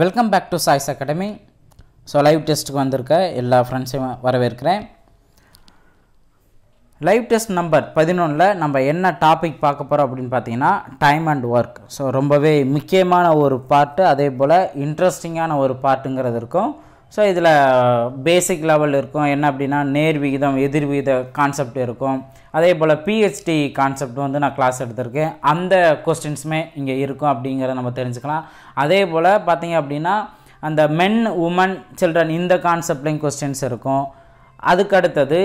welcome back to Choice Academy so live டெஸ்ட்டுக்கு வந்திருக்க எல்லா ஃப்ரெண்ட்ஸையும் வரவேற்கிறேன் லைவ் டெஸ்ட் நம்பர் பதினொன்றில் நம்ம என்ன டாபிக் பார்க்க போகிறோம் அப்படின்னு பார்த்தீங்கன்னா டைம் அண்ட் ஒர்க் ஸோ ரொம்பவே முக்கியமான ஒரு பார்ட்டு அதே போல் இன்ட்ரெஸ்டிங்கான ஒரு பார்ட்டுங்கிறது இருக்கும் ஸோ இதில் பேசிக் லெவல் இருக்கும் என்ன அப்படின்னா நேர் விகிதம் எதிர் விகித கான்செப்ட் இருக்கும் அதே போல் பிஹெச்டி கான்செப்ட் வந்து நான் கிளாஸ் எடுத்திருக்கேன் அந்த கொஸ்டின்ஸுமே இங்கே இருக்கும் அப்படிங்கிறத நம்ம தெரிஞ்சுக்கலாம் அதே போல் பார்த்திங்க அப்படின்னா அந்த மென் உமன் சில்ட்ரன் இந்த கான்செப்ட்லேயும் கொஸ்டின்ஸ் இருக்கும் அதுக்கடுத்தது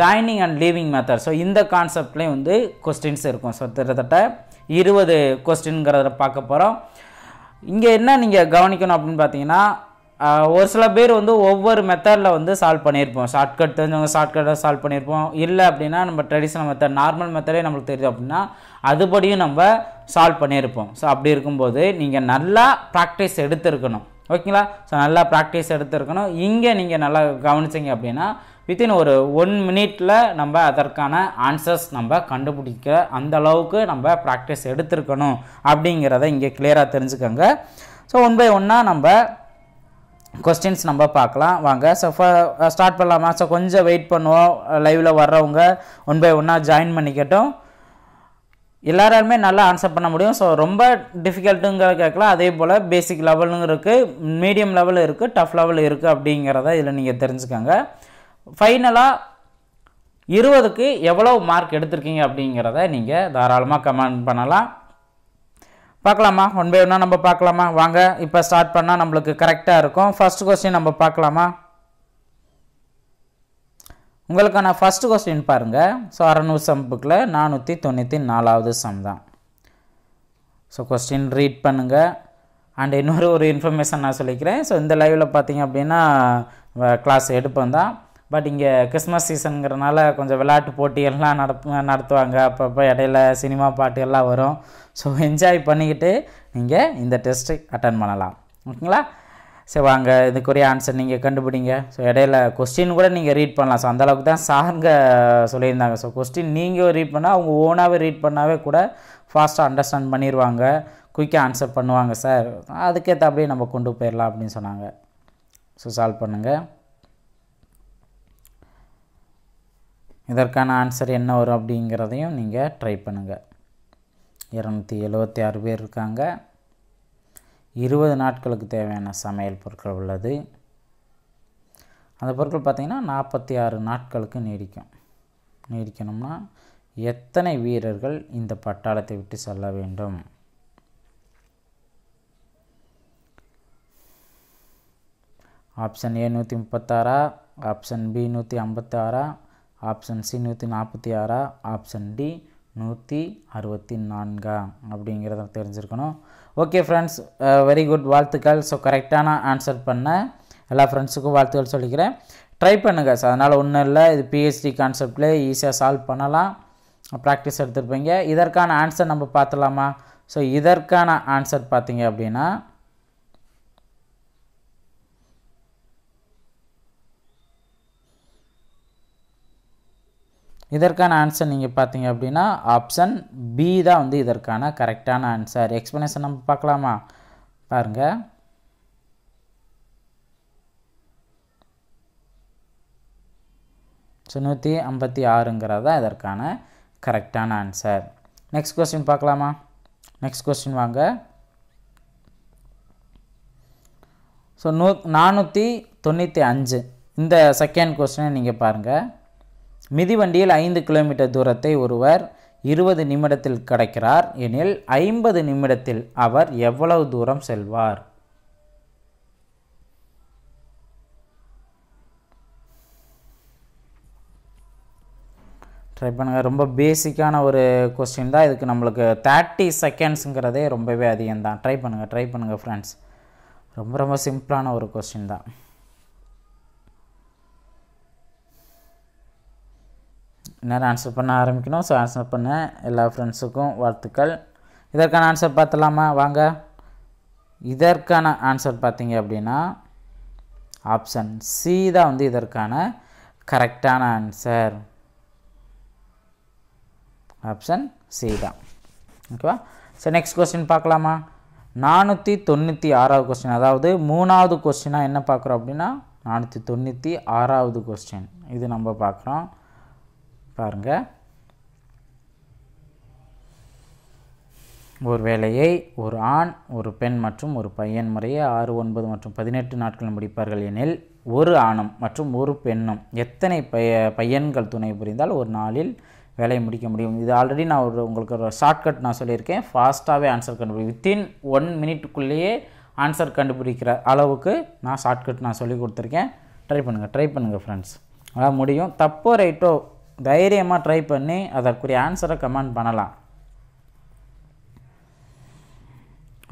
joining and leaving method so இந்த கான்செப்ட்லேயும் வந்து கொஸ்டின்ஸ் இருக்கும் ஸோ கிட்டத்தட்ட இருபது கொஸ்டின்ங்கிறத பார்க்க போகிறோம் இங்கே என்ன நீங்கள் கவனிக்கணும் அப்படின்னு பார்த்தீங்கன்னா ஒரு சில பேர் வந்து ஒவ்வொரு மெத்தடில் வந்து சால்வ் பண்ணியிருப்போம் ஷார்ட்கட் தெரிஞ்சவங்க ஷார்ட்கட்டாக சால்வ் பண்ணியிருப்போம் இல்லை அப்படின்னா நம்ம ட்ரெடிஷ்னல் மெத்தட் நார்மல் மெத்தடே நம்மளுக்கு தெரியும் அப்படின்னா அதுபடியும் நம்ம சால்வ் பண்ணியிருப்போம் ஸோ அப்படி இருக்கும்போது நீங்கள் நல்லா ப்ராக்டிஸ் எடுத்துருக்கணும் ஓகேங்களா ஸோ நல்லா ப்ராக்டிஸ் எடுத்துருக்கணும் இங்கே நீங்கள் நல்லா கவனிச்சிங்க அப்படின்னா வித்தின் ஒரு ஒன் மினிட்டில் நம்ம அதற்கான ஆன்சர்ஸ் நம்ம கண்டுபிடிக்க அந்த அளவுக்கு நம்ம ப்ராக்டிஸ் எடுத்துருக்கணும் அப்படிங்கிறத இங்கே கிளியராக தெரிஞ்சுக்கோங்க ஸோ ஒன் பை ஒன்னாக நம்ம கொஸ்டின்ஸ் நம்ம பார்க்கலாம் வாங்க ஸோ ஸ்டார்ட் uh, பண்ணலாமா ஸோ கொஞ்சம் வெயிட் பண்ணுவோம் லைவில் வர்றவங்க ஒன் பை ஒன்னாக ஜாயின் பண்ணிக்கட்டும் எல்லாராலுமே நல்லா ஆன்சர் பண்ண முடியும் ஸோ ரொம்ப டிஃபிகல்ட்டுங்கிற கேட்கலாம் அதே போல் பேசிக் லெவலுங்க இருக்குது மீடியம் லெவல் இருக்குது டஃப் லெவல் இருக்குது அப்படிங்கிறத இதில் நீங்கள் தெரிஞ்சுக்கோங்க ஃபைனலாக இருபதுக்கு எவ்வளோ மார்க் எடுத்திருக்கீங்க அப்படிங்கிறத நீங்கள் தாராளமாக கமெண்ட் பண்ணலாம் பார்க்கலாமா ஒன் பை ஒன்னா நம்ம பார்க்கலாமா வாங்க இப்போ ஸ்டார்ட் பண்ணால் நம்மளுக்கு கரெக்டாக இருக்கும் ஃபர்ஸ்ட் கொஸ்டின் நம்ம பார்க்கலாமா உங்களுக்கான ஃபர்ஸ்ட் கொஸ்டின் பாருங்கள் ஸோ அறநூறு சம் புக்கில் நானூற்றி தொண்ணூற்றி நாலாவது சம் தான் ஸோ கொஸ்டின் ரீட் பண்ணுங்கள் அண்ட் இன்னொரு ஒரு இன்ஃபர்மேஷன் நான் சொல்லிக்கிறேன் ஸோ இந்த லைவில் பார்த்தீங்க அப்படின்னா கிளாஸ் எடுப்போம் தான் பட் இங்கே கிறிஸ்மஸ் சீசனுங்கிறனால கொஞ்சம் விளையாட்டு போட்டிகள்லாம் நடப் நடத்துவாங்க அப்பப்போ இடையில சினிமா பாட்டு எல்லாம் வரும் ஸோ என்ஜாய் பண்ணிக்கிட்டு நீங்கள் இந்த டெஸ்ட்டு அட்டன் பண்ணலாம் ஓகேங்களா சரி வாங்க இதுக்குரிய ஆன்சர் நீங்கள் கண்டுபிடிங்க ஸோ இடையில கொஸ்டின் கூட நீங்கள் ரீட் பண்ணலாம் ஸோ அந்தளவுக்கு தான் சாருங்க சொல்லியிருந்தாங்க ஸோ கொஸ்டின் நீங்கள் ரீட் பண்ணால் அவங்க ஓனாகவே ரீட் பண்ணாவே கூட ஃபாஸ்ட்டாக அண்டர்ஸ்டாண்ட் பண்ணிடுவாங்க குயிக்காக ஆன்சர் பண்ணுவாங்க சார் அதுக்கேற்ற அப்படியே நம்ம கொண்டு போயிடலாம் அப்படின்னு சொன்னாங்க ஸோ சால்வ் பண்ணுங்கள் இதற்கான ஆன்சர் என்ன வரும் அப்படிங்கிறதையும் நீங்கள் ட்ரை பண்ணுங்கள் இரநூத்தி எழுபத்தி ஆறு பேர் இருக்காங்க இருபது நாட்களுக்கு தேவையான சமையல் பொருட்கள் உள்ளது அந்த பொருட்கள் பார்த்திங்கன்னா நாற்பத்தி ஆறு நாட்களுக்கு நீடிக்கும் நீடிக்கணும்னா எத்தனை வீரர்கள் இந்த பட்டாளத்தை விட்டு செல்ல வேண்டும் ஆப்ஷன் ஏ நூற்றி முப்பத்தாறா ஆப்ஷன் பி நூற்றி ஐம்பத்தாறா ஆப்ஷன் சி நூற்றி நாற்பத்தி ஆறா ஆப்ஷன் டி நூற்றி அறுபத்தி நான்கா அப்படிங்கிறத தெரிஞ்சுருக்கணும் ஓகே ஃப்ரெண்ட்ஸ் வெரி குட் வாழ்த்துக்கள் ஸோ கரெக்டான ஆன்சர் பண்ண எல்லா ஃப்ரெண்ட்ஸுக்கும் வாழ்த்துக்கள் சொல்லிக்கிறேன் ட்ரை பண்ணுங்கள் ஸோ அதனால் ஒன்றும் இல்லை இது பிஹெச்டி கான்செப்ட்லேயே ஈஸியாக சால்வ் பண்ணலாம் ப்ராக்டிஸ் எடுத்துருப்பீங்க இதற்கான ஆன்சர் நம்ம பார்த்துலாமா ஸோ இதற்கான ஆன்சர் பார்த்தீங்க அப்படின்னா இதற்கான ஆன்சர் நீங்கள் பார்த்தீங்க அப்படின்னா ஆப்ஷன் பி தான் வந்து இதற்கான கரெக்டான ஆன்சர் எக்ஸ்ப்ளனேஷன் நம்ம பார்க்கலாமா பாருங்கள் ஸோ நூற்றி ஐம்பத்தி ஆறுங்கிறது தான் இதற்கான கரெக்டான ஆன்சர் நெக்ஸ்ட் கொஸ்டின் பார்க்கலாமா நெக்ஸ்ட் கொஸ்டின் வாங்க ஸோ நூ நானூற்றி தொண்ணூற்றி அஞ்சு இந்த செகண்ட் கொஸ்டினை நீங்கள் பாருங்கள் மிதிவண்டியில் ஐந்து கிலோமீட்டர் தூரத்தை ஒருவர் இருபது நிமிடத்தில் கிடைக்கிறார் எனில் ஐம்பது நிமிடத்தில் அவர் எவ்வளவு தூரம் செல்வார் ட்ரை பண்ணுங்கள் ரொம்ப பேசிக்கான ஒரு கொஸ்டின் தான் இதுக்கு நம்மளுக்கு தேர்ட்டி செகண்ட்ஸுங்கிறதே ரொம்பவே அதிகம் தான் ட்ரை பண்ணுங்கள் ட்ரை பண்ணுங்கள் ஃப்ரெண்ட்ஸ் ரொம்ப ரொம்ப சிம்பிளான ஒரு கொஸ்டின் தான் நேரம் ஆன்சர் பண்ண ஆரம்பிக்கணும் ஸோ ஆன்சர் பண்ண எல்லா ஃப்ரெண்ட்ஸுக்கும் வாழ்த்துக்கள் இதற்கான ஆன்சர் பார்த்தலாமா வாங்க இதற்கான ஆன்சர் பார்த்தீங்க அப்படின்னா ஆப்ஷன் சி தான் வந்து இதற்கான கரெக்டான ஆன்சர் ஆப்ஷன் சி தான் ஓகேவா ஸோ நெக்ஸ்ட் கொஸ்டின் பார்க்கலாமா நானூற்றி தொண்ணூற்றி ஆறாவது கொஸ்டின் அதாவது மூணாவது கொஸ்டினாக என்ன பார்க்குறோம் அப்படின்னா நானூற்றி தொண்ணூற்றி ஆறாவது கொஸ்டின் இது நம்ம பார்க்குறோம் பாருங்கள் ஒரு வேலையை ஒரு ஆண் ஒரு பெண் மற்றும் ஒரு பையன் முறையே ஆறு ஒன்பது மற்றும் பதினெட்டு நாட்கள் முடிப்பார்கள் எனில் ஒரு ஆணும் மற்றும் ஒரு பெண்ணும் எத்தனை பைய பையன்கள் துணை புரிந்தால் ஒரு நாளில் வேலையை முடிக்க முடியும் இது ஆல்ரெடி நான் ஒரு உங்களுக்கு ஒரு ஷார்ட்கட் நான் சொல்லியிருக்கேன் ஃபாஸ்ட்டாகவே ஆன்சர் கண்டுபிடி வித்தின் ஒன் மினிட்டுக்குள்ளேயே ஆன்சர் கண்டுபிடிக்கிற அளவுக்கு நான் ஷார்ட்கட் நான் சொல்லி கொடுத்துருக்கேன் ட்ரை பண்ணுங்கள் ட்ரை பண்ணுங்கள் ஃப்ரெண்ட்ஸ் அதான் முடியும் தப்போ ரைட்டோ தைரியமாக ட்ரை பண்ணி அதற்குரிய ஆன்சரை கமெண்ட் பண்ணலாம்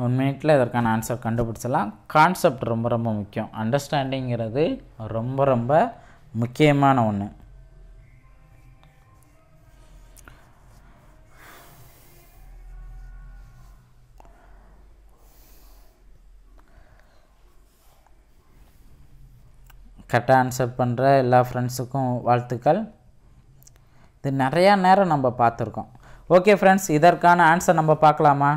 ஒன் மினிட்டில் இதற்கான ஆன்சர் கண்டுபிடிச்சலாம் கான்செப்ட் ரொம்ப ரொம்ப முக்கியம் அண்டர்ஸ்டாண்டிங்கிறது ரொம்ப ரொம்ப முக்கியமான ஒன்று கரெக்டாக ஆன்சர் பண்ணுற எல்லா ஃப்ரெண்ட்ஸுக்கும் வாழ்த்துக்கள் இது நிறையா நேரம் நம்ம பார்த்துருக்கோம் ஓகே ஃப்ரெண்ட்ஸ் இதற்கான ஆன்சர் நம்ம பார்க்கலாமா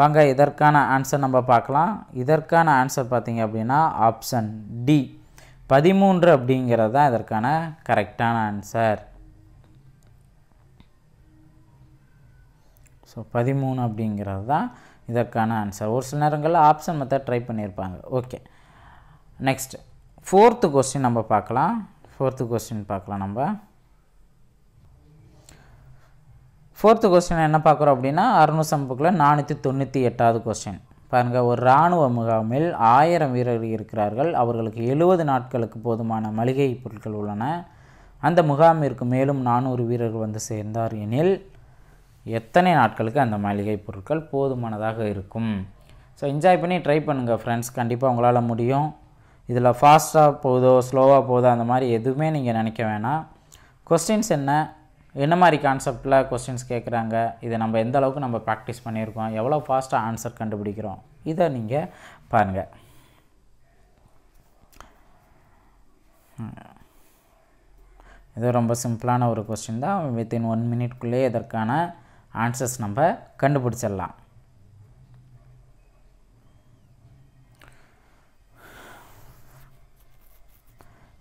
வாங்க இதற்கான ஆன்சர் நம்ம பார்க்கலாம் இதற்கான ஆன்சர் பார்த்திங்க அப்படின்னா ஆப்ஷன் டி பதிமூன்று அப்படிங்கிறது தான் இதற்கான கரெக்டான ஆன்சர் ஸோ பதிமூணு அப்படிங்கிறது தான் இதற்கான ஆன்சர் ஒரு சில நேரங்களில் ஆப்ஷன் மெத்தட் ட்ரை பண்ணியிருப்பாங்க ஓகே நெக்ஸ்ட் ஃபோர்த்து கொஸ்டின் நம்ம பார்க்கலாம் ஃபோர்த்து கொஸ்டின் பார்க்கலாம் நம்ம ஃபோர்த்து கொஸ்டின் என்ன பார்க்குறோம் அப்படின்னா அறுநூறு சம்புக்கில் நானூற்றி தொண்ணூற்றி எட்டாவது கொஸ்டின் பாருங்கள் ஒரு இராணுவ முகாமில் ஆயிரம் வீரர்கள் இருக்கிறார்கள் அவர்களுக்கு எழுபது நாட்களுக்கு போதுமான மளிகை பொருட்கள் உள்ளன அந்த முகாமிற்கு மேலும் நானூறு வீரர்கள் வந்து சேர்ந்தார் எனில் எத்தனை நாட்களுக்கு அந்த மளிகை பொருட்கள் போதுமானதாக இருக்கும் ஸோ என்ஜாய் பண்ணி ட்ரை பண்ணுங்கள் ஃப்ரெண்ட்ஸ் கண்டிப்பாக உங்களால் முடியும் இதில் ஃபாஸ்ட்டாக போதோ ஸ்லோவாக போதோ அந்த மாதிரி எதுவுமே நீங்கள் நினைக்க வேணாம் கொஸ்டின்ஸ் என்ன என்ன மாதிரி கான்செப்டில் கொஸ்டின்ஸ் கேட்குறாங்க இதை நம்ம எந்த அளவுக்கு நம்ம ப்ராக்டிஸ் பண்ணியிருக்கோம் எவ்வளோ ஃபாஸ்ட்டாக ஆன்சர் கண்டுபிடிக்கிறோம் இதை நீங்கள் பாருங்கள் இது ரொம்ப சிம்பிளான ஒரு கொஸ்டின் தான் வித்தின் ஒன் மினிட்குள்ளேயே இதற்கான ஆன்சர்ஸ் நம்ம கண்டுபிடிச்சிடலாம்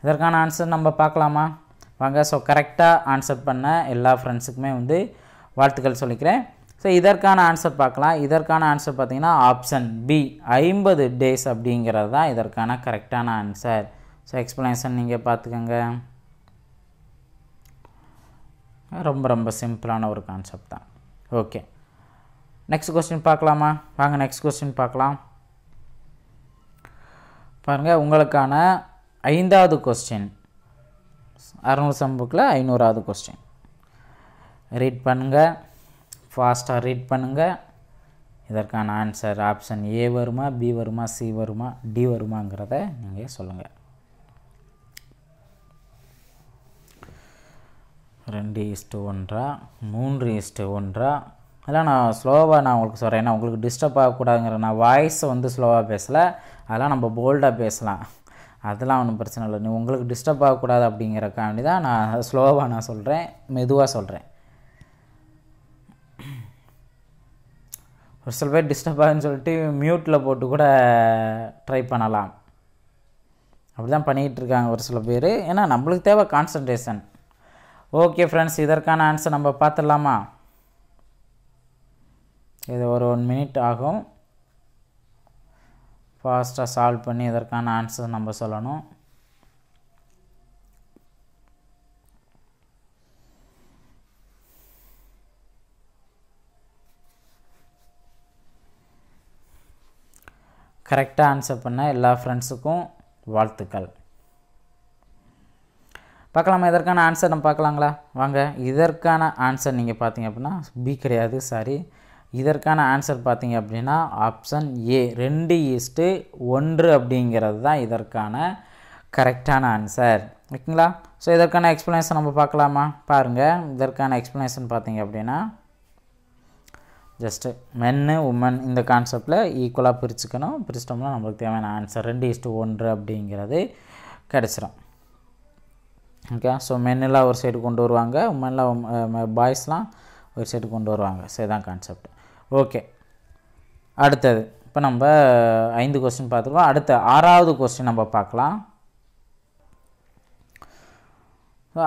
இதற்கான ஆன்சர் நம்ம பார்க்கலாமா வாங்க ஸோ கரெக்டாக ஆன்சர் பண்ண எல்லா ஃப்ரெண்ட்ஸுக்குமே வந்து வாழ்த்துக்கள் சொல்லிக்கிறேன் ஸோ இதற்கான ஆன்சர் பார்க்கலாம் இதற்கான ஆன்சர் பார்த்திங்கன்னா ஆப்ஷன் பி ஐம்பது டேஸ் அப்படிங்கிறது தான் இதற்கான கரெக்டான ஆன்சர் ஸோ எக்ஸ்ப்ளனேஷன் நீங்கள் பார்த்துக்கோங்க ரொம்ப ரொம்ப சிம்பிளான ஒரு கான்செப்ட் தான் ஓகே நெக்ஸ்ட் கொஸ்டின் பார்க்கலாமா வாங்க நெக்ஸ்ட் கொஸ்டின் பார்க்கலாம் பாருங்கள் உங்களுக்கான ஐந்தாவது கொஸ்டின் அறநூறு சம் புக்கில் ஐநூறாவது கொஸ்டின் ரீட் பண்ணுங்கள் ஃபாஸ்ட்டாக ரீட் பண்ணுங்கள் இதற்கான ஆன்சர் ஆப்ஷன் ஏ வருமா பி வருமா சி வருமா டி வருமாங்கிறத நீங்கள் சொல்லுங்கள் ரெண்டு இஸ்ட்டு ஒன்றா மூன்று இஸ்ட்டு ஒன்றா அதெல்லாம் நான் ஸ்லோவாக நான் உங்களுக்கு சொல்கிறேன் ஏன்னா உங்களுக்கு டிஸ்டர்ப் ஆகக்கூடாதுங்கிற நான் வாய்ஸை வந்து ஸ்லோவாக பேசலை அதெல்லாம் நம்ம போல்டாக பேசலாம் அதெல்லாம் ஒன்றும் பிரச்சனை இல்லை நீ உங்களுக்கு டிஸ்டர்ப் ஆகக்கூடாது அப்படிங்கிறக்காண்டி தான் நான் ஸ்லோவாக நான் சொல்கிறேன் மெதுவாக சொல்கிறேன் ஒரு சில பேர் டிஸ்டர்ப் ஆகுன்னு சொல்லிட்டு மியூட்டில் போட்டு கூட ட்ரை பண்ணலாம் அப்படி தான் பண்ணிகிட்ருக்காங்க ஒரு சில பேர் ஏன்னா நம்மளுக்கு தேவை கான்சன்ட்ரேஷன் ஓகே ஃப்ரெண்ட்ஸ் இதற்கான ஆன்சர் நம்ம பார்த்துடலாமா இது ஒரு ஒன் மினிட் ஆகும் ஃபாஸ்ட்டாக சால்வ் பண்ணி இதற்கான ஆன்சர் நம்ம சொல்லணும் கரெக்டாக ஆன்சர் பண்ண எல்லா ஃப்ரெண்ட்ஸுக்கும் வாழ்த்துக்கள் பார்க்கலாமா இதற்கான ஆன்சர் நம்ம பார்க்கலாங்களா வாங்க இதற்கான ஆன்சர் நீங்கள் பார்த்தீங்க அப்படின்னா பி கிடையாது சாரி இதற்கான ஆன்சர் பார்த்திங்க அப்படின்னா ஆப்ஷன் ஏ ரெண்டு ஈஸ்ட்டு ஒன்று அப்படிங்கிறது தான் இதற்கான கரெக்டான ஆன்சர் ஓகேங்களா ஸோ இதற்கான எக்ஸ்ப்ளனேஷன் நம்ம பார்க்கலாமா பாருங்கள் இதற்கான எக்ஸ்ப்ளனேஷன் பார்த்திங்க அப்படின்னா ஜஸ்ட்டு மென்னு உமன் இந்த கான்செப்டில் ஈக்குவலாக பிரிச்சுக்கணும் பிரிச்சிட்டோம்னா நம்மளுக்கு தேவையான ஆன்சர் ரெண்டு ஈஸ்ட்டு ஒன்று அப்படிங்கிறது கிடச்சிரும் ஓகே ஸோ மென்னெலாம் ஒரு சைடு கொண்டு வருவாங்க உமன்லாம் பாய்ஸ்லாம் ஒரு சைடு கொண்டு வருவாங்க ஸோ இதான் கான்செப்ட் ஓகே அடுத்தது இப்போ நம்ம ஐந்து கொஸ்டின் பார்த்துருக்கோம் அடுத்த ஆறாவது கொஸ்டின் நம்ம பார்க்கலாம்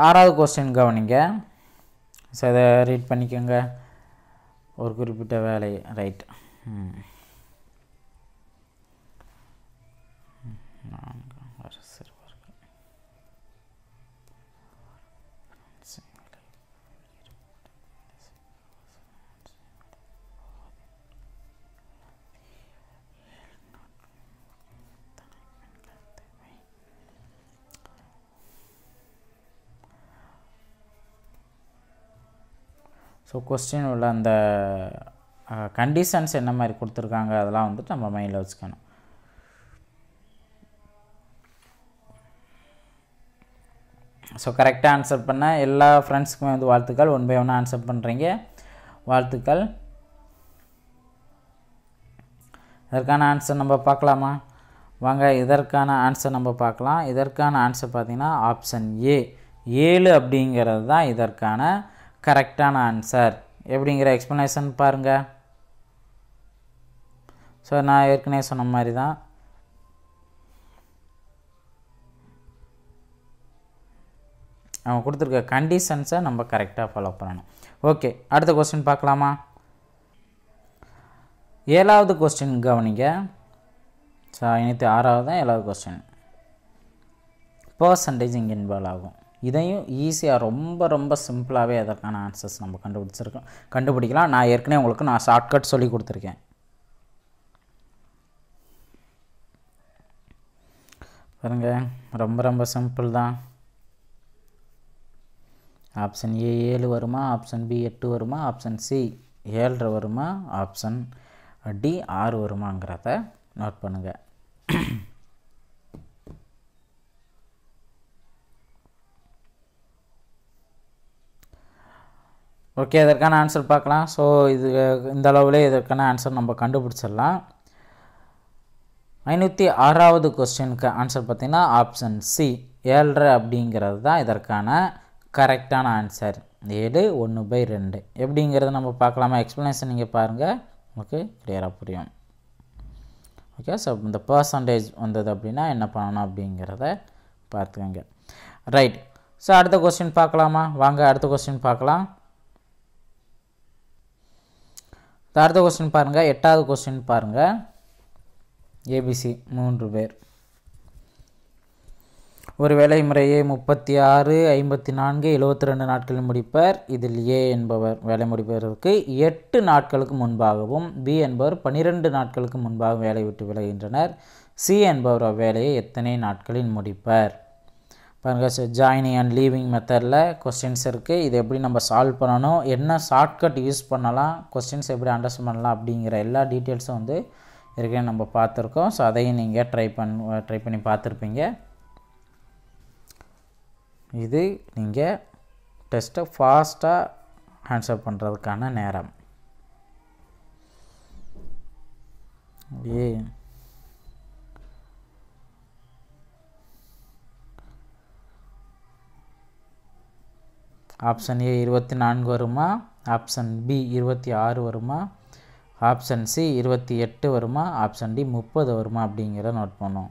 ஆறாவது கொஸ்டின் கவனிங்க ஸோ அதை ரீட் பண்ணிக்கோங்க ஒரு குறிப்பிட்ட வேலை ரைட் ம் ஸோ கொஸ்டின் உள்ள அந்த கண்டிஷன்ஸ் என்ன மாதிரி கொடுத்துருக்காங்க அதெல்லாம் வந்துட்டு நம்ம மைண்டில் வச்சுக்கணும் ஸோ கரெக்டாக ஆன்சர் பண்ண எல்லா ஃப்ரெண்ட்ஸுக்குமே வந்து வாழ்த்துக்கள் ஒன் பை ஒன்னாக ஆன்சர் பண்ணுறீங்க வாழ்த்துக்கள் இதற்கான ஆன்சர் நம்ம பார்க்கலாமா வாங்க இதற்கான ஆன்சர் நம்ம பார்க்கலாம் இதற்கான ஆன்சர் பார்த்திங்கன்னா ஆப்ஷன் ஏ ஏழு அப்படிங்கிறது தான் இதற்கான கரெக்டான ஆன்சர் எப்படிங்கிற எக்ஸ்ப்ளனேஷன் பாருங்கள் ஸோ நான் ஏற்கனவே சொன்ன மாதிரி தான் அவங்க கொடுத்துருக்க கண்டிஷன்ஸை நம்ம கரெக்டாக ஃபாலோ பண்ணணும் ஓகே அடுத்த கொஸ்டின் பார்க்கலாமா ஏழாவது கொஸ்டின் கவனிங்க ஸோ இணைத்து ஆறாவது தான் ஏழாவது கொஸ்டின் பர்சன்டேஜ் இங்கே இன்வால்வ் ஆகும் இதையும் ஈஸியாக ரொம்ப ரொம்ப சிம்பிளாகவே அதற்கான ஆன்சர்ஸ் நம்ம கண்டுபிடிச்சிருக்கோம் கண்டுபிடிக்கலாம் நான் ஏற்கனவே உங்களுக்கு நான் ஷார்ட்கட் சொல்லி கொடுத்துருக்கேன் பாருங்க ரொம்ப ரொம்ப சிம்பிள் தான் ஆப்ஷன் ஏ ஏழு வருமா ஆப்ஷன் பி எட்டு வருமா ஆப்ஷன் சி ஏழரை வருமா ஆப்ஷன் டி ஆறு வருமாங்கிறத நோட் பண்ணுங்கள் ஓகே இதற்கான ஆன்சர் பார்க்கலாம் ஸோ இது இந்த அளவில் இதற்கான ஆன்சர் நம்ம கண்டுபிடிச்சிடலாம் ஐநூற்றி ஆறாவது கொஸ்டினுக்கு ஆன்சர் பார்த்திங்கன்னா ஆப்ஷன் சி ஏழரை அப்படிங்கிறது தான் இதற்கான கரெக்டான ஆன்சர் ஏழு ஒன்று பை ரெண்டு எப்படிங்கிறது நம்ம பார்க்கலாமா எக்ஸ்ப்ளனேஷன் நீங்கள் பாருங்கள் உங்களுக்கு கிளியராக புரியும் ஓகே ஸோ இந்த பர்சன்டேஜ் வந்தது அப்படின்னா என்ன பண்ணணும் அப்படிங்கிறத பார்த்துக்கோங்க ரைட் ஸோ அடுத்த கொஸ்டின் பார்க்கலாமா வாங்க அடுத்த கொஸ்டின் பார்க்கலாம் அடுத்த கொஸ்டின் பாருங்கள் எட்டாவது கொஸ்டின் பாருங்கள் ஏபிசி மூன்று பேர் ஒரு வேலை முறையை முப்பத்தி ஆறு ஐம்பத்தி நான்கு எழுபத்தி ரெண்டு நாட்களில் முடிப்பர் இதில் ஏ என்பவர் வேலை முடிப்பவருக்கு எட்டு நாட்களுக்கு முன்பாகவும் பி என்பவர் பன்னிரெண்டு நாட்களுக்கு முன்பாகவும் வேலை விட்டு விலகின்றனர் சி என்பவர் அவ்வேலையை எத்தனை நாட்களில் முடிப்பர் பாருங்கள் ஜாயினிங் அண்ட் லீவிங் மெத்தடில் கொஸ்டின்ஸ் இருக்குது இது எப்படி நம்ம சால்வ் பண்ணணும் என்ன ஷார்ட்கட் யூஸ் பண்ணலாம் கொஸ்டின்ஸ் எப்படி அண்டர்ஸ்ட் பண்ணலாம் அப்படிங்கிற எல்லா டீட்டெயில்ஸும் வந்து இருக்குன்னு நம்ம பார்த்துருக்கோம் ஸோ அதையும் நீங்கள் ட்ரை பண் ட்ரை பண்ணி பார்த்துருப்பீங்க இது நீங்கள் டெஸ்ட்டை ஃபாஸ்ட்டாக ஆன்சர் பண்ணுறதுக்கான நேரம் ஏ ஆப்ஷன் ஏ இருபத்தி நான்கு வருமா ஆப்ஷன் பி இருபத்தி ஆறு வருமா ஆப்ஷன் சி இருபத்தி எட்டு வருமா ஆப்ஷன் டி முப்பது வருமா அப்படிங்கிறத நோட் பண்ணோம்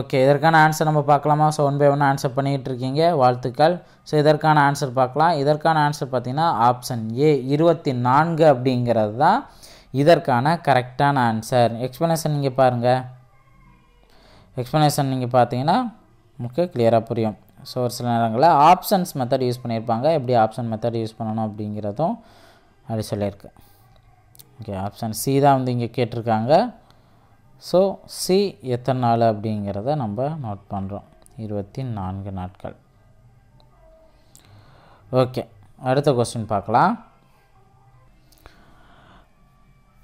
ஓகே இதற்கான ஆன்சர் நம்ம பார்க்கலாமா so one by one answer பண்ணிக்கிட்டு இருக்கீங்க வாழ்த்துக்கள் ஸோ இதற்கான ஆன்சர் பார்க்கலாம் இதற்கான ஆன்சர் பார்த்திங்கன்னா ஆப்ஷன் ஏ இருபத்தி நான்கு அப்படிங்கிறது தான் இதற்கான கரெக்டான ஆன்சர் எக்ஸ்ப்ளனேஷன் நீங்கள் பாருங்கள் எக்ஸ்ப்ளனேஷன் நீங்கள் பார்த்தீங்கன்னா நமக்கு கிளியராக புரியும் ஸோ ஒரு சில நேரங்களில் ஆப்ஷன்ஸ் மெத்தட் யூஸ் பண்ணியிருப்பாங்க எப்படி ஆப்ஷன் மெத்தட் யூஸ் பண்ணணும் அப்படிங்கிறதும் அப்படி சொல்லியிருக்கு ஓகே ஆப்ஷன் சி தான் வந்து இங்கே கேட்டிருக்காங்க ஸோ சி எத்தனை நாள் அப்படிங்கிறத நம்ம நோட் பண்ணுறோம் இருபத்தி நான்கு நாட்கள் ஓகே அடுத்த கொஸ்டின் பார்க்கலாம்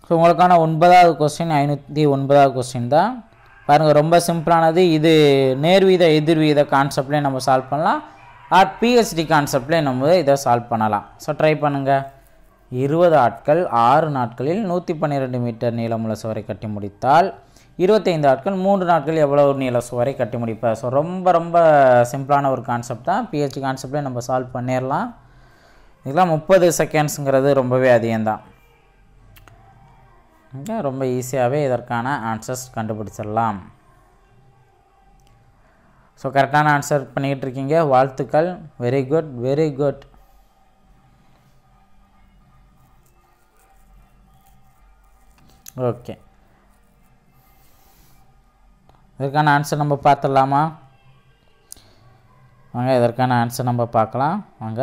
ஸோ உங்களுக்கான ஒன்பதாவது கொஸ்டின் ஐநூற்றி ஒன்பதாவது கொஸ்டின் தான் பாருங்கள் ரொம்ப சிம்பிளானது இது நேர்வீத எதிர்வீத கான்செப்ட்லேயும் நம்ம சால்வ் பண்ணலாம் ஆர் பிஹெச்டி கான்செப்ட்லேயும் நம்ம இதை சால்வ் பண்ணலாம் ஸோ ட்ரை பண்ணுங்கள் இருபது ஆட்கள் ஆறு நாட்களில் நூற்றி பன்னிரெண்டு மீட்டர் நீளமுள்ள சுவரை கட்டி முடித்தால் இருபத்தைந்து ஆட்கள் மூன்று நாட்கள் எவ்வளோ நீள சுவரை கட்டி முடிப்பார் ஸோ ரொம்ப ரொம்ப சிம்பிளான ஒரு கான்செப்ட் தான் பிஹெச்டி கான்செப்டே நம்ம சால்வ் பண்ணிடலாம் இதெல்லாம் முப்பது செகண்ட்ஸுங்கிறது ரொம்பவே அதிகம்தான் ரொம்ப ஈஸியாகவே இதற்கான ஆன்சர்ஸ் கண்டுபிடிச்சிடலாம் ஸோ கரெக்டான ஆன்சர் பண்ணிக்கிட்டு இருக்கீங்க வாழ்த்துக்கள் very good very good okay இதற்கான ஆன்சர் நம்ம பார்த்துடலாமா வாங்க இதற்கான ஆன்சர் நம்ம பார்க்கலாம் வாங்க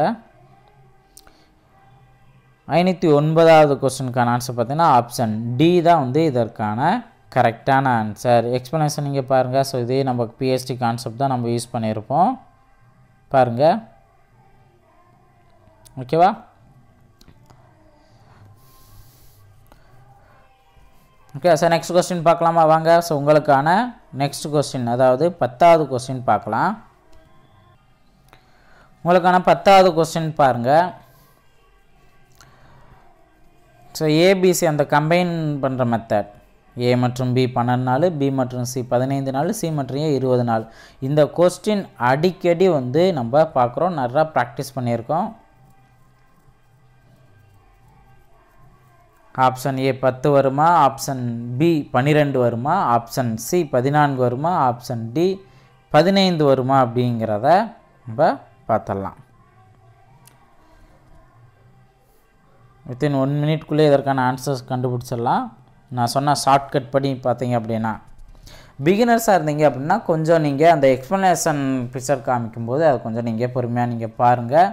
ஐநூற்றி ஒன்பதாவது கொஸ்டினுக்கான ஆன்சர் பார்த்தீங்கன்னா ஆப்ஷன் டி தான் வந்து இதற்கான கரெக்டான ஆன்சர் எக்ஸ்ப்ளனேஷன் நீங்கள் பாருங்கள் ஸோ இதே நம்ம பிஎஸ்டி கான்செப்ட் தான் நம்ம யூஸ் பண்ணியிருப்போம் பாருங்கள் ஓகேவா ஓகே சார் நெக்ஸ்ட் கொஸ்டின் பார்க்கலாமா வாங்க ஸோ உங்களுக்கான நெக்ஸ்ட் கொஸ்டின் அதாவது பத்தாவது கொஸ்டின் பார்க்கலாம் உங்களுக்கான பத்தாவது கொஸ்டின் பாருங்கள் ஸோ ஏபிசி அந்த கம்பைன் பண்ணுற மெத்தட் ஏ மற்றும் பி பன்னெண்டு நாள் பி மற்றும் சி பதினைந்து நாள் சி மற்றும் ஏ இருபது நாள் இந்த கொஸ்டின் அடிக்கடி வந்து நம்ம பார்க்குறோம் நிறையா ப்ராக்டிஸ் பண்ணியிருக்கோம் ஆப்ஷன் ஏ பத்து வருமா ஆப்ஷன் பி பன்னிரெண்டு வருமா ஆப்ஷன் சி பதினான்கு வருமா ஆப்ஷன் டி பதினைந்து வருமா அப்படிங்கிறத நம்ம பார்த்துடலாம் வித்தின் ஒன் மினிட்குள்ளே இதற்கான ஆன்சர்ஸ் கண்டுபிடிச்சிடலாம் நான் சொன்ன ஷார்ட்கட் படி பார்த்தீங்க அப்படின்னா பிகினர்ஸாக இருந்தீங்க அப்படின்னா கொஞ்சம் நீங்கள் அந்த எக்ஸ்ப்ளனேஷன் பிக்சர் காமிக்கும்போது அது கொஞ்சம் நீங்கள் பொறுமையாக நீங்கள் பாருங்கள்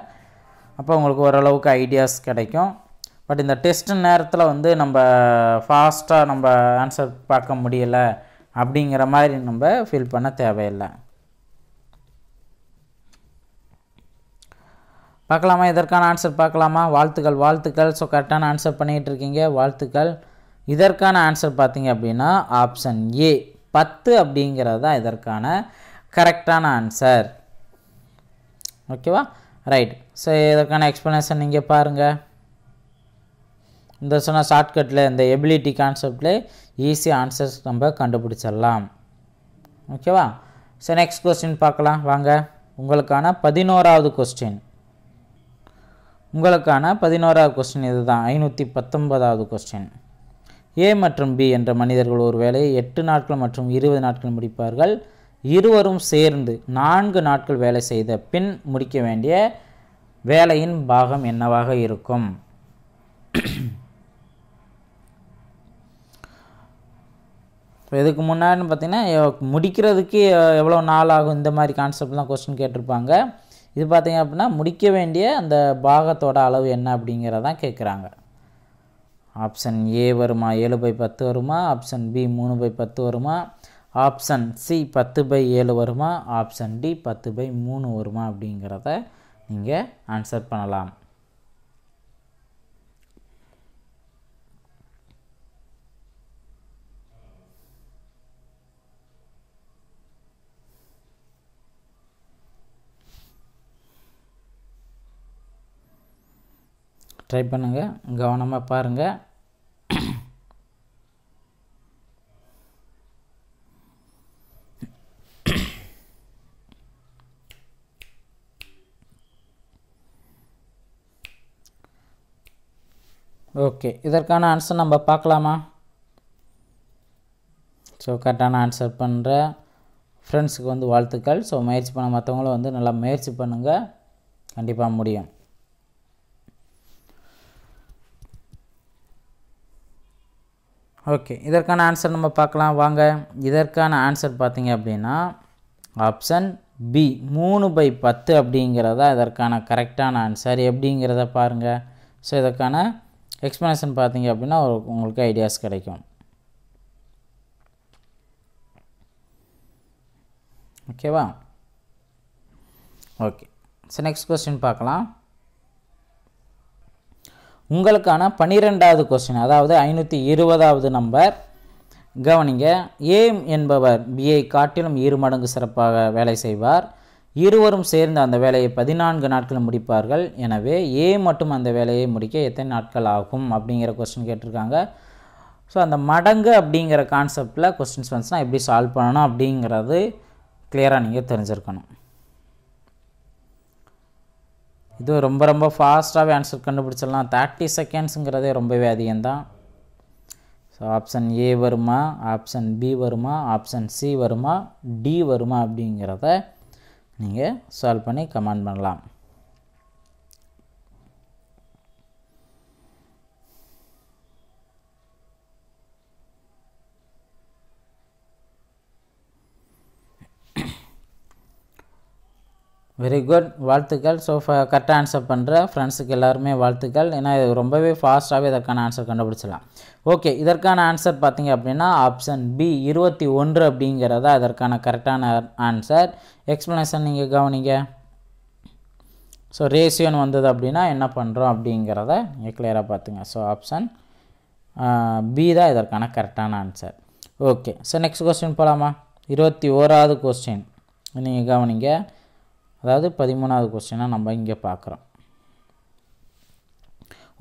அப்போ உங்களுக்கு ஓரளவுக்கு ஐடியாஸ் கிடைக்கும் பட் இந்த டெஸ்ட் நேரத்தில் வந்து நம்ம ஃபாஸ்ட்டாக நம்ம ஆன்சர் பார்க்க முடியலை அப்படிங்கிற மாதிரி நம்ம ஃபீல் பண்ண தேவையில்லை பார்க்கலாமா இதற்கான ஆன்சர் பார்க்கலாமா வாழ்த்துக்கள் வாழ்த்துக்கள் ஸோ கரெக்டான ஆன்சர் பண்ணிகிட்டு இருக்கீங்க வாழ்த்துக்கள் இதற்கான ஆன்சர் பார்த்தீங்க அப்படின்னா ஆப்ஷன் ஏ பத்து அப்படிங்கிறது தான் இதற்கான கரெக்டான ஆன்சர் ஓகேவா ரைட் ஸோ இதற்கான எக்ஸ்ப்ளனேஷன் நீங்கள் பாருங்கள் இந்த சொன்ன ஷார்ட்கட்டில் இந்த எபிலிட்டி கான்செப்டில் ஈஸி ஆன்சர்ஸ் நம்ம கண்டுபிடிச்சிடலாம் ஓகேவா ஸோ நெக்ஸ்ட் கொஸ்டின் பார்க்கலாம் வாங்க உங்களுக்கான பதினோராவது கொஸ்டின் உங்களுக்கான பதினோராவது கொஸ்டின் இதுதான் ஐநூற்றி பத்தொன்பதாவது கொஸ்டின் ஏ மற்றும் பி என்ற மனிதர்கள் ஒரு வேலையை எட்டு நாட்கள் மற்றும் இருபது நாட்கள் முடிப்பார்கள் இருவரும் சேர்ந்து நான்கு நாட்கள் வேலை செய்த பின் முடிக்க வேண்டிய வேலையின் பாகம் என்னவாக இருக்கும் இப்போ இதுக்கு முன்னாடின்னு பார்த்திங்கன்னா முடிக்கிறதுக்கு எவ்வளோ நாள் ஆகும் இந்த மாதிரி கான்செப்ட்லாம் கொஸ்டின் கேட்டிருப்பாங்க இது பார்த்திங்க அப்படின்னா முடிக்க வேண்டிய அந்த பாகத்தோட அளவு என்ன அப்படிங்கிறதான் கேட்குறாங்க ஆப்ஷன் ஏ வருமா ஏழு பை பத்து வருமா ஆப்ஷன் பி மூணு பை பத்து வருமா ஆப்ஷன் சி பத்து பை ஏழு வருமா ஆப்ஷன் டி பத்து பை மூணு வருமா அப்படிங்கிறத நீங்கள் ஆன்சர் பண்ணலாம் ட்ரை பண்ணுங்கள் கவனமாக பாருங்கள் ஓகே இதற்கான ஆன்சர் நம்ம பார்க்கலாமா ஸோ கரெக்டான ஆன்சர் பண்ணுற ஃப்ரெண்ட்ஸுக்கு வந்து வாழ்த்துக்கள் ஸோ முயற்சி பண்ண மற்றவங்களும் வந்து நல்லா முயற்சி பண்ணுங்கள் கண்டிப்பாக முடியும் ஓகே இதற்கான ஆன்சர் நம்ம பார்க்கலாம் வாங்க இதற்கான ஆன்சர் பார்த்திங்க அப்படின்னா ஆப்ஷன் பி மூணு பை பத்து அப்படிங்கிறதா இதற்கான கரெக்டான ஆன்சர் எப்படிங்கிறத பாருங்கள் ஸோ இதற்கான எக்ஸ்ப்ளனேஷன் பார்த்தீங்க அப்படின்னா உங்களுக்கு ஐடியாஸ் கிடைக்கும் ஓகேவா ஓகே ஸோ நெக்ஸ்ட் கொஸ்டின் பார்க்கலாம் உங்களுக்கான பன்னிரெண்டாவது கொஸ்டின் அதாவது ஐநூற்றி இருபதாவது நம்பர் கவனிங்க ஏம் என்பவர் பிஐ காட்டிலும் இரு மடங்கு சிறப்பாக வேலை செய்வார் இருவரும் சேர்ந்து அந்த வேலையை பதினான்கு நாட்களும் முடிப்பார்கள் எனவே ஏ மட்டும் அந்த வேலையை முடிக்க எத்தனை நாட்கள் ஆகும் அப்படிங்கிற கொஸ்டின் கேட்டிருக்காங்க ஸோ அந்த மடங்கு அப்படிங்கிற கான்செப்டில் கொஸ்டின்ஸ் வந்துச்சுன்னா எப்படி சால்வ் பண்ணணும் அப்படிங்கிறது கிளியராக நீங்கள் தெரிஞ்சிருக்கணும் இது ரொம்ப ரொம்ப ஃபாஸ்ட்டாகவே ஆன்சர் கண்டுபிடிச்சிடலாம் தேர்ட்டி செகண்ட்ஸுங்கிறதே ரொம்பவே அதிகம்தான் ஸோ ஆப்ஷன் ஏ வருமா ஆப்ஷன் பி வருமா ஆப்ஷன் சி வருமா டி வருமா அப்படிங்கிறத நீங்கள் சால்வ் பண்ணி கமெண்ட் பண்ணலாம் வெரி குட் வாழ்த்துக்கள் ஸோ கரெக்டாக ஆன்சர் பண்ணுற ஃப்ரெண்ட்ஸுக்கு எல்லாருமே வாழ்த்துக்கள் ஏன்னா இது ரொம்பவே ஃபாஸ்ட்டாகவே இதற்கான ஆன்சர் கண்டுபிடிச்சிடலாம் ஓகே இதற்கான ஆன்சர் பார்த்தீங்க அப்படின்னா ஆப்ஷன் பி இருபத்தி ஒன்று அப்படிங்கிறதா இதற்கான கரெக்டான ஆன்சர் எக்ஸ்ப்ளனேஷன் நீங்கள் கவனிங்க ஸோ ரேஷியோன்னு வந்தது அப்படின்னா என்ன பண்ணுறோம் அப்படிங்கிறத நீங்கள் கிளியராக பார்த்துங்க ஸோ ஆப்ஷன் பி தான் இதற்கான கரெக்டான answer okay so next question போகலாமா இருபத்தி ஓராவது கொஸ்டின் நீங்கள் கவனிங்க அதாவது பதிமூணாவது கொஸ்டினாக நம்ம இங்கே பார்க்குறோம்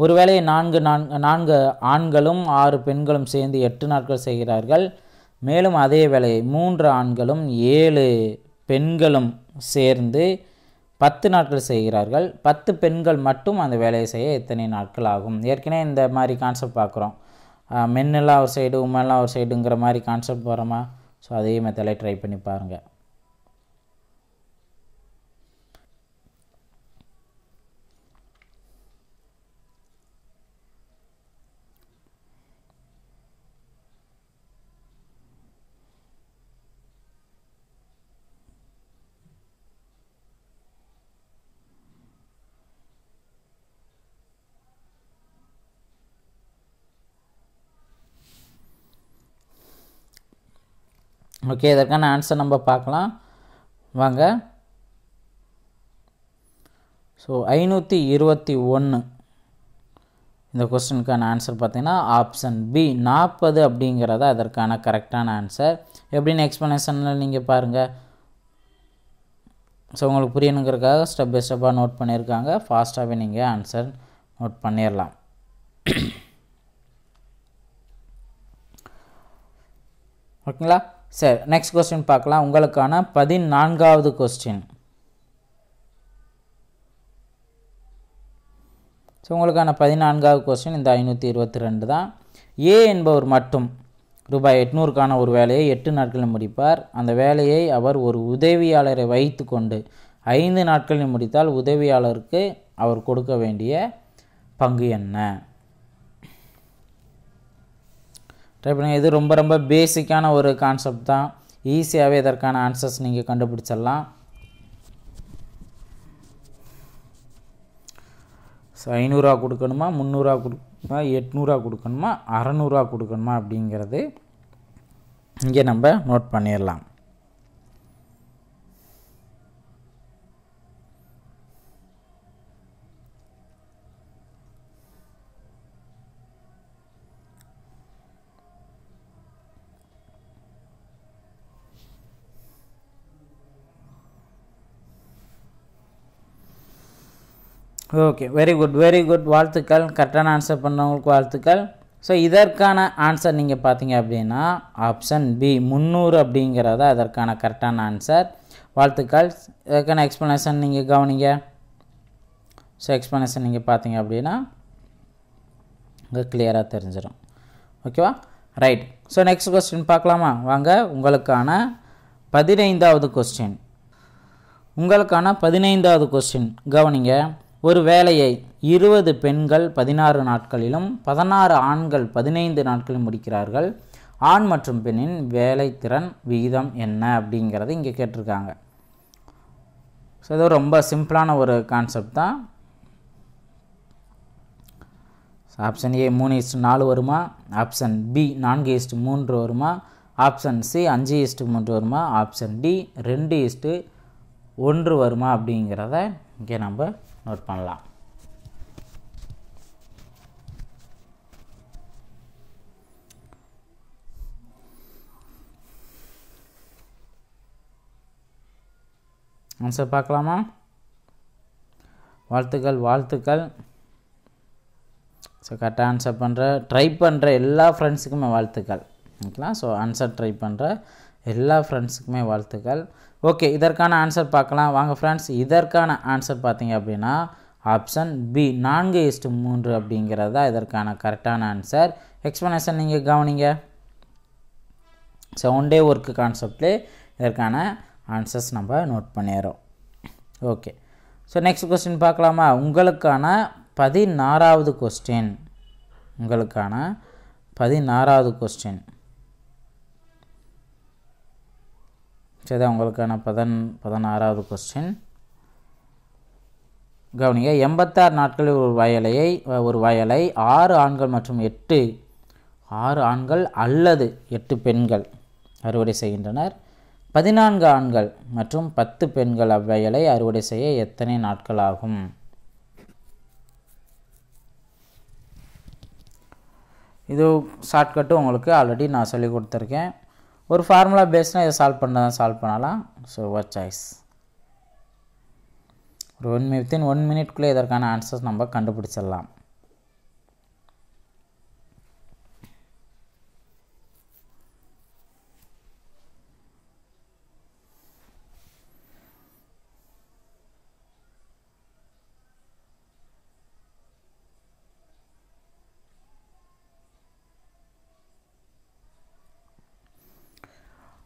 ஒருவேளை நான்கு நான்கு நான்கு ஆண்களும் ஆறு பெண்களும் சேர்ந்து எட்டு நாட்கள் செய்கிறார்கள் மேலும் அதே வேலையை மூன்று ஆண்களும் ஏழு பெண்களும் சேர்ந்து பத்து நாட்கள் செய்கிறார்கள் பத்து பெண்கள் மட்டும் அந்த வேலையை செய்ய எத்தனை நாட்கள் ஆகும் ஏற்கனவே இந்த மாதிரி கான்செப்ட் பார்க்குறோம் மென்னெல்லாம் ஒரு சைடு உமெல்லாம் ஒரு சைடுங்கிற மாதிரி கான்செப்ட் போகிறோமா ஸோ அதே மெத்தடில் ட்ரை பண்ணி பாருங்கள் ஓகே இதற்கான ஆன்சர் நம்ம பார்க்கலாம் வாங்க ஸோ ஐநூற்றி இருபத்தி ஒன்று இந்த கொஸ்டினுக்கான ஆன்சர் பார்த்திங்கன்னா ஆப்ஷன் பி நாற்பது அப்படிங்கிறதா அதற்கான கரெக்டான ஆன்சர் எப்படின்னு எக்ஸ்ப்ளனேஷனில் நீங்கள் பாருங்கள் ஸோ உங்களுக்கு புரியணுங்கிறதுக்காக ஸ்டெப் பை ஸ்டெப்பாக நோட் பண்ணியிருக்காங்க ஃபாஸ்ட்டாகவே நீங்கள் ஆன்சர் நோட் பண்ணிடலாம் ஓகேங்களா சரி நெக்ஸ்ட் கொஸ்டின் பார்க்கலாம் உங்களுக்கான பதினான்காவது கொஸ்டின் ஸோ உங்களுக்கான பதினான்காவது கொஸ்டின் இந்த ஐநூற்றி இருபத்தி ரெண்டு தான் ஏ என்பவர் மட்டும் ரூபாய் எட்நூறுக்கான ஒரு வேலையை எட்டு நாட்களில் முடிப்பார் அந்த வேலையை அவர் ஒரு உதவியாளரை வைத்து கொண்டு ஐந்து நாட்களில் முடித்தால் உதவியாளருக்கு அவர் கொடுக்க வேண்டிய பங்கு என்ன ட்ரை பண்ணுங்கள் இது ரொம்ப ரொம்ப பேசிக்கான ஒரு கான்செப்ட் தான் ஈஸியாகவே இதற்கான ஆன்சர்ஸ் நீங்கள் கண்டுபிடிச்சிடலாம் ஸோ ஐநூறுரூவா கொடுக்கணுமா முந்நூறுரூவா கொடுக்கணுமா எட்நூறுரூவா கொடுக்கணுமா அறநூறுரூவா கொடுக்கணுமா அப்படிங்கிறது இங்கே நம்ம நோட் பண்ணிடலாம் okay very good very good வாழ்த்துக்கள் கரெக்டான ஆன்சர் பண்ணவங்களுக்கு வாழ்த்துக்கள் ஸோ இதற்கான ஆன்சர் நீங்கள் பார்த்தீங்க அப்படின்னா ஆப்ஷன் பி முந்நூறு அப்படிங்கிறதா அதற்கான கரெக்டான ஆன்சர் வாழ்த்துக்கள் இதற்கான எக்ஸ்ப்ளனேஷன் நீங்கள் கவனிங்க ஸோ எக்ஸ்ப்ளனேஷன் நீங்கள் பார்த்தீங்க அப்படின்னா உங்கள் கிளியராக தெரிஞ்சிடும் ஓகேவா ரைட் ஸோ நெக்ஸ்ட் கொஸ்டின் பார்க்கலாமா வாங்க உங்களுக்கான பதினைந்தாவது கொஸ்டின் உங்களுக்கான பதினைந்தாவது கொஸ்டின் கவனிங்க ஒரு வேலையை இருபது பெண்கள் பதினாறு நாட்களிலும் பதினாறு ஆண்கள் பதினைந்து நாட்களிலும் முடிக்கிறார்கள் ஆண் மற்றும் பெண்ணின் வேலைத்திறன் விகிதம் என்ன அப்படிங்கிறது இங்கே கேட்டிருக்காங்க ஸோ இது ரொம்ப சிம்பிளான ஒரு கான்செப்ட் தான் ஆப்ஷன் ஏ மூணு இஸ்ட் நாலு வருமா ஆப்ஷன் பி நான்கு இஸ்ட் மூன்று வருமா ஆப்ஷன் சி அஞ்சு இஸ்ட்டு மூன்று வருமா ஆப்ஷன் டி ரெண்டு இஸ்ட்டு ஒன்று வருமா அப்படிங்கிறத இங்கே நம்ம நோட் பண்ணலாம் ஆன்சர் பார்க்கலாமா வாழ்த்துக்கள் வாழ்த்துக்கள் ஸோ கரெக்டாக ஆன்சர் பண்ணுற ட்ரை பண்ணுற எல்லா ஃப்ரெண்ட்ஸுக்குமே வாழ்த்துக்கள் ஓகேங்களா ஸோ ஆன்சர் ட்ரை பண்ணுற எல்லா ஃப்ரெண்ட்ஸுக்குமே வாழ்த்துக்கள் ஓகே இதற்கான ஆன்சர் பார்க்கலாம் வாங்க ஃப்ரெண்ட்ஸ் இதற்கான ஆன்சர் பார்த்தீங்க அப்படின்னா ஆப்ஷன் பி நான்கு இஸ்டு மூன்று அப்படிங்கிறது தான் இதற்கான கரெக்டான ஆன்சர் எக்ஸ்ப்ளனேஷன் நீங்கள் கவனிங்க ஸோ ஒன் டே ஒர்க்கு கான்செப்ட்லே இதற்கான ஆன்சர்ஸ் நம்ம நோட் பண்ணிடுறோம் ஓகே ஸோ நெக்ஸ்ட் கொஸ்டின் பார்க்கலாமா உங்களுக்கான பதினாறாவது கொஸ்டின் உங்களுக்கான பதினாறாவது கொஸ்டின் சரிதான் அவங்களுக்கான பதன் பதினாறாவது கொஸ்டின் கவனிங்க எண்பத்தாறு நாட்களில் ஒரு வயலையை ஒரு வயலை ஆறு ஆண்கள் மற்றும் எட்டு ஆறு ஆண்கள் அல்லது எட்டு பெண்கள் அறுவடை செய்கின்றனர் பதினான்கு ஆண்கள் மற்றும் பத்து பெண்கள் அவ்வயலை அறுவடை செய்ய எத்தனை நாட்கள் ஆகும் இது ஷார்ட்கட்டு உங்களுக்கு ஆல்ரெடி நான் சொல்லிக் கொடுத்துருக்கேன் ஒரு ஃபார்முலா பேஸ்னால் இதை சால்வ் பண்ணதான் சால்வ் பண்ணலாம் ஸோ வாட் சாய்ஸ் ஒரு ஒன் வித்தின் ஒன் மினிட்குள்ளே இதற்கான ஆன்சர்ஸ் நம்ம கண்டுபிடிச்சிடலாம்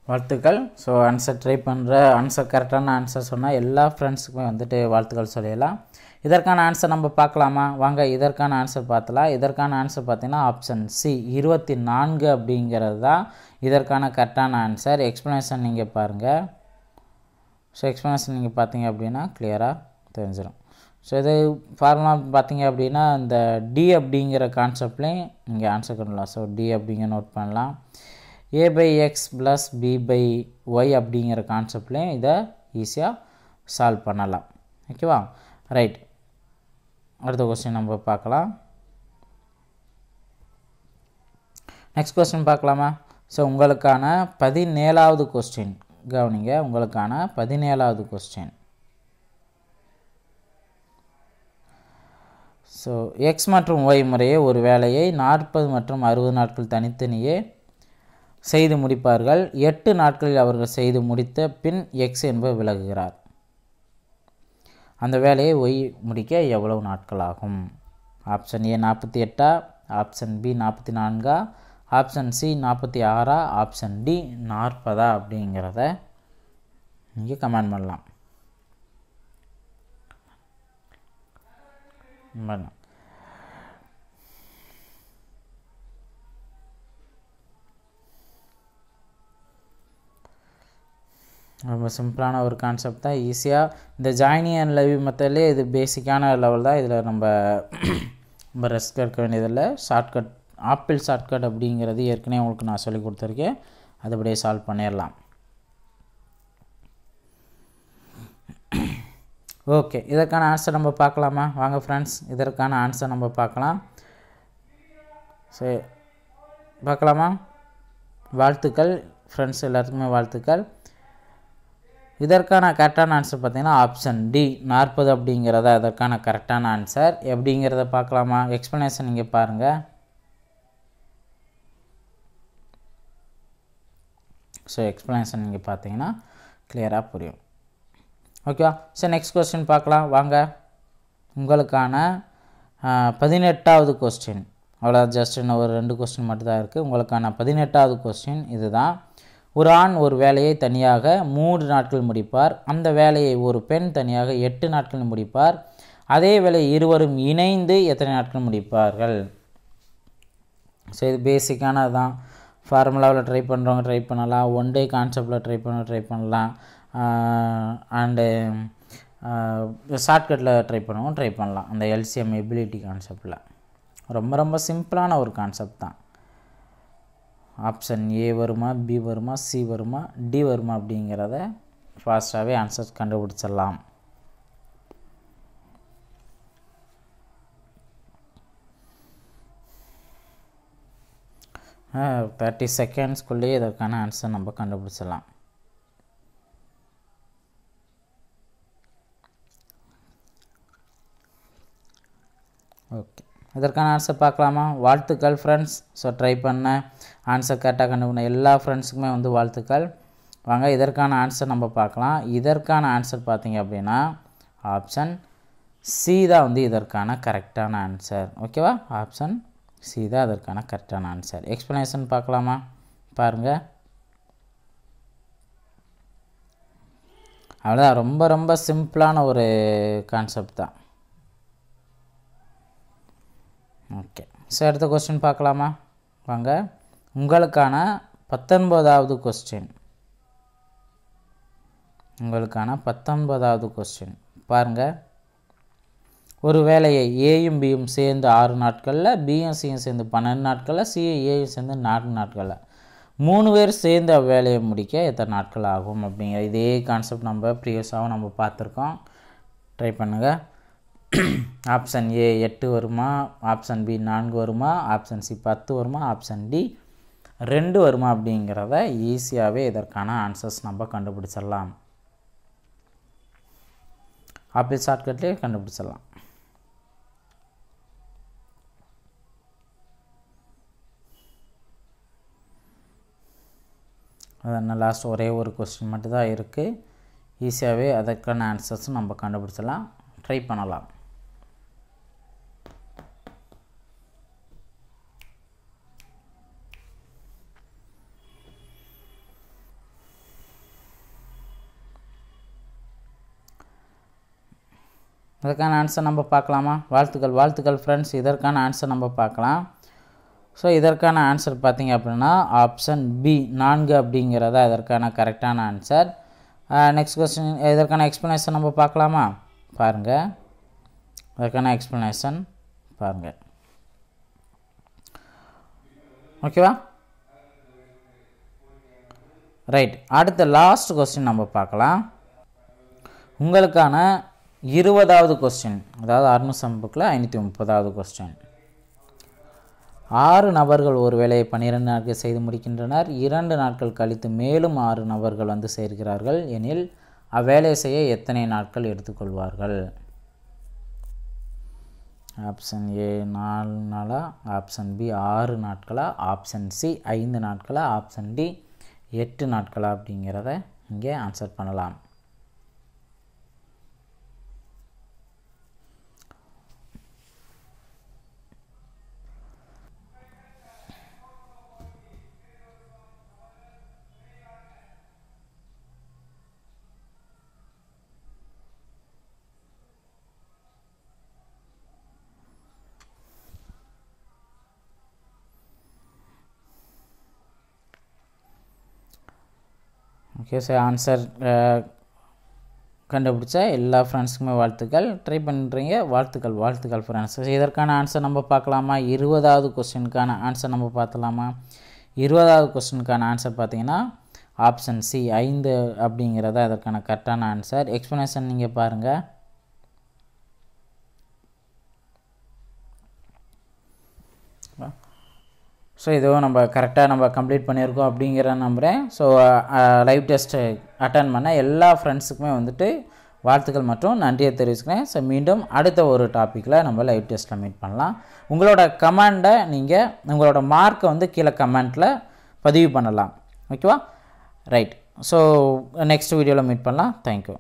வாழ்த்துக்கள் ஸோ ஆன்சர் ட்ரை பண்ணுற ஆன்சர் கரெக்டான ஆன்சர் சொன்னால் எல்லா ஃப்ரெண்ட்ஸுக்குமே வந்துட்டு வாழ்த்துக்கள் சொல்லிடலாம் இதற்கான ஆன்சர் நம்ம பார்க்கலாமா வாங்க இதற்கான ஆன்சர் பார்த்தலாம் இதற்கான ஆன்சர் பார்த்திங்கன்னா ஆப்ஷன் சி இருபத்தி நான்கு அப்படிங்கிறது தான் இதற்கான கரெக்டான ஆன்சர் எக்ஸ்ப்ளனேஷன் நீங்கள் பாருங்கள் ஸோ எக்ஸ்ப்ளனேஷன் நீங்கள் பார்த்தீங்க அப்படின்னா கிளியராக தெரிஞ்சிடும் ஸோ இது ஃபார்முலா பார்த்தீங்க அப்படின்னா இந்த டி அப்படிங்கிற கான்செப்ட்லேயும் நீங்கள் ஆன்சர் பண்ணலாம் ஸோ டி அப்படிங்க நோட் பண்ணலாம் A by X plus B by Y அப்படிங்கிற கான்செப்ட்லேயும் இதை ஈஸியாக சால்வ் பண்ணலாம் ஓகேவா ரைட் அடுத்த கொஸ்டின் நம்ம பார்க்கலாம் நெக்ஸ்ட் கொஸ்டின் பார்க்கலாமா ஸோ உங்களுக்கான பதினேழாவது கொஸ்டின் கவனிங்க உங்களுக்கான பதினேழாவது கொஸ்டின் ஸோ எக்ஸ் மற்றும் ஒய் முறையே ஒரு வேலையை நாற்பது மற்றும் அறுபது நாட்கள் தனித்தனியே செய்து முடிப்பார்கள் எட்டு நாட்களில் அவர்கள் செய்து முடித்த பின் எக்ஸ் என்பவர் விலகுகிறார் அந்த வேலையை ஒய் முடிக்க எவ்வளவு நாட்கள் ஆகும் ஆப்ஷன் ஏ நாற்பத்தி எட்டா ஆப்ஷன் பி நாற்பத்தி நான்கா ஆப்ஷன் சி நாற்பத்தி ஆறா ஆப்ஷன் டி நாற்பதா அப்படிங்கிறத நீங்கள் கமெண்ட் பண்ணலாம் பண்ணலாம் ரொம்ப சிம்பிளான ஒரு கான்செப்ட் தான் ஈஸியாக இந்த ஜாயினி அண்ட் லவ் மத்தாலே இது பேசிக்கான லெவல் தான் இதில் நம்ம ரொம்ப ரெஸ்க் எடுக்க வேண்டியதில்லை ஷார்ட்கட் ஆப்பிள் ஷார்ட்கட் அப்படிங்கிறது ஏற்கனவே உங்களுக்கு நான் சொல்லி கொடுத்துருக்கேன் அதுபடியே சால்வ் பண்ணிடலாம் ஓகே இதற்கான ஆன்சர் நம்ம பார்க்கலாமா வாங்க ஃப்ரெண்ட்ஸ் இதற்கான ஆன்சர் நம்ம பார்க்கலாம் சரி பார்க்கலாமா வாழ்த்துக்கள் ஃப்ரெண்ட்ஸ் எல்லாத்துக்குமே வாழ்த்துக்கள் இதற்கான கரெக்டான ஆன்சர் பார்த்திங்கன்னா ஆப்ஷன் டி நாற்பது அப்படிங்கிறதா இதற்கான கரெக்டான ஆன்சர் எப்படிங்கிறத பார்க்கலாமா எக்ஸ்ப்ளனேஷன் நீங்கள் பாருங்கள் ஸோ எக்ஸ்ப்ளனேஷன் நீங்கள் பார்த்தீங்கன்னா கிளியராக புரியும் ஓகேவா சார் நெக்ஸ்ட் கொஸ்டின் பார்க்கலாம் வாங்க உங்களுக்கான பதினெட்டாவது கொஸ்டின் அவ்வளோ ஜஸ்ட் இன்னும் ஒரு ரெண்டு கொஸ்டின் மட்டும்தான் இருக்குது உங்களுக்கான பதினெட்டாவது கொஸ்டின் இதுதான் ஒரு ஆண் ஒரு வேலையை தனியாக மூன்று நாட்கள் முடிப்பார் அந்த வேலையை ஒரு பெண் தனியாக எட்டு நாட்கள் முடிப்பார் அதே வேலை இருவரும் இணைந்து எத்தனை நாட்கள் முடிப்பார்கள் ஸோ இது பேசிக்கான தான் ஃபார்முலாவில் ட்ரை பண்ணுறவங்க ட்ரை பண்ணலாம் ஒன் டே கான்செப்டில் ட்ரை பண்ண ட்ரை பண்ணலாம் அண்டு ஷார்ட்கட்டில் ட்ரை பண்ணவும் ட்ரை பண்ணலாம் அந்த எல்சிஎம் எபிலிட்டி கான்செப்டில் ரொம்ப ரொம்ப சிம்பிளான ஒரு கான்செப்ட் தான் ஆப்ஷன் ஏ வருமா பி வருமா சி வருமா டி வருமா அப்படிங்கிறத ஃபாஸ்ட்டாகவே ஆன்சர் கண்டுபிடிச்சிடலாம் தேர்ட்டி செகண்ட்ஸ்குள்ளேயே இதற்கான ஆன்சர் நம்ம கண்டுபிடிச்சிடலாம் ஓகே இதற்கான ஆன்சர் பார்க்கலாமா வாழ்த்துக்கள் ஃப்ரெண்ட்ஸ் ஸோ ட்ரை பண்ணேன் ஆன்சர் கரெக்டாக கண்டுபிடின எல்லா ஃப்ரெண்ட்ஸுக்குமே வந்து வாழ்த்துக்கள் வாங்க இதற்கான ஆன்சர் நம்ம பார்க்கலாம் இதற்கான ஆன்சர் பார்த்திங்க அப்படின்னா ஆப்ஷன் சி தான் வந்து இதற்கான கரெக்டான ஆன்சர் ஓகேவா ஆப்ஷன் சி தான் அதற்கான கரெக்டான ஆன்சர் எக்ஸ்ப்ளனேஷன் பார்க்கலாமா பாருங்கள் அவ்வளோதான் ரொம்ப ரொம்ப சிம்பிளான ஒரு கான்செப்ட் தான் ஓகே ஸோ அடுத்த கொஸ்டின் பார்க்கலாமா வாங்க உங்களுக்கான பத்தொன்பதாவது கொஸ்டின் உங்களுக்கான பத்தொன்பதாவது கொஸ்டின் பாருங்கள் ஒரு வேலையை ஏயும் பியும் சேர்ந்து ஆறு நாட்களில் பியும் சியும் சேர்ந்து பன்னெண்டு நாட்களில் சியும் ஏயும் சேர்ந்து நான்கு நாட்களில் மூணு பேர் சேர்ந்து அவ்வேலையை முடிக்க எத்தனை நாட்கள் ஆகும் அப்படிங்கிற இதே கான்செப்ட் நம்ம ப்ரீவியஸாகவும் நம்ம பார்த்துருக்கோம் ட்ரை பண்ணுங்கள் ஆப்ஷன் ஏ எட்டு வருமா ஆப்ஷன் பி நான்கு வருமா ஆப்ஷன் சி பத்து வருமா ஆப்ஷன் டி ரெண்டு வருமா அப்படிங்கிறத ஈஸியாகவே இதற்கான ஆன்சர்ஸ் நம்ம கண்டுபிடிச்சிடலாம் அப்படி ஷார்ட்கட்லேயே கண்டுபிடிச்சிடலாம் அதனால் லாஸ்ட் ஒரே ஒரு கொஸ்டின் மட்டும்தான் இருக்குது ஈஸியாகவே அதற்கான ஆன்சர்ஸும் நம்ம கண்டுபிடிச்சலாம் ட்ரை பண்ணலாம் அதற்கான ஆன்சர் நம்ம பார்க்கலாமா வாழ்த்துக்கள் வாழ்த்துக்கள் ஃப்ரெண்ட்ஸ் இதற்கான ஆன்சர் நம்ம பார்க்கலாம் ஸோ இதற்கான ஆன்சர் பார்த்திங்க அப்படின்னா ஆப்ஷன் பி நான்கு அப்படிங்கிறதா இதற்கான கரெக்டான ஆன்சர் நெக்ஸ்ட் கொஸ்டின் இதற்கான எக்ஸ்ப்ளனேஷன் நம்ம பார்க்கலாமா பாருங்கள் இதற்கான எக்ஸ்ப்ளனேஷன் பாருங்கள் ஓகேவா ரைட் அடுத்த லாஸ்ட் கொஸ்டின் நம்ம பார்க்கலாம் உங்களுக்கான இருபதாவது கொஸ்டின் அதாவது அறுநூறு புக்கில் ஐநூற்றி முப்பதாவது கொஸ்டின் ஆறு நபர்கள் ஒரு வேலையை பன்னிரெண்டு நாட்கள் செய்து முடிக்கின்றனர் இரண்டு நாட்கள் கழித்து மேலும் ஆறு நபர்கள் வந்து சேர்கிறார்கள் எனில் அவ்வேலையை செய்ய எத்தனை நாட்கள் எடுத்துக்கொள்வார்கள் ஆப்ஷன் ஏ நாலு நாளா ஆப்ஷன் பி ஆறு நாட்களா ஆப்ஷன் சி ஐந்து நாட்களா ஆப்ஷன் டி எட்டு நாட்களா அப்படிங்கிறத இங்கே ஆன்சர் பண்ணலாம் ஓகே சார் ஆன்சர் uh, கண்டுபிடிச்ச எல்லா ஃப்ரெண்ட்ஸுக்குமே வாழ்த்துக்கள் ட்ரை பண்ணுறீங்க வாழ்த்துக்கள் வாழ்த்துக்கள் ஃப்ரெண்ட்ஸ் இதற்கான ஆன்சர் நம்ம பார்க்கலாமா இருபதாவது கொஸ்டினுக்கான ஆன்சர் நம்ம பார்த்தலாமா இருபதாவது கொஸ்டினுக்கான ஆன்சர் பார்த்தீங்கன்னா ஆப்ஷன் சி ஐந்து அப்படிங்கிறதா இதற்கான கரெக்டான ஆன்சர் எக்ஸ்ப்ளனேஷன் நீங்கள் பாருங்கள் ஸோ இதுவும் நம்ம கரெக்டாக நம்ம கம்ப்ளீட் பண்ணியிருக்கோம் அப்படிங்கிற நம்புகிறேன் ஸோ லைவ் டெஸ்ட்டு அட்டன் பண்ண எல்லா ஃப்ரெண்ட்ஸுக்குமே வந்துட்டு வாழ்த்துக்கள் மற்றும் நன்றியை தெரிவிச்சுக்கிறேன் ஸோ மீண்டும் அடுத்த ஒரு டாப்பிக்கில் நம்ம லைவ் டெஸ்ட்டில் மீட் பண்ணலாம் உங்களோட கமெண்டை நீங்கள் உங்களோட மார்க்கை வந்து கீழே கமெண்ட்டில் பதிவு பண்ணலாம் ஓகேவா ரைட் ஸோ நெக்ஸ்ட் வீடியோவில் மீட் பண்ணலாம் தேங்க்யூ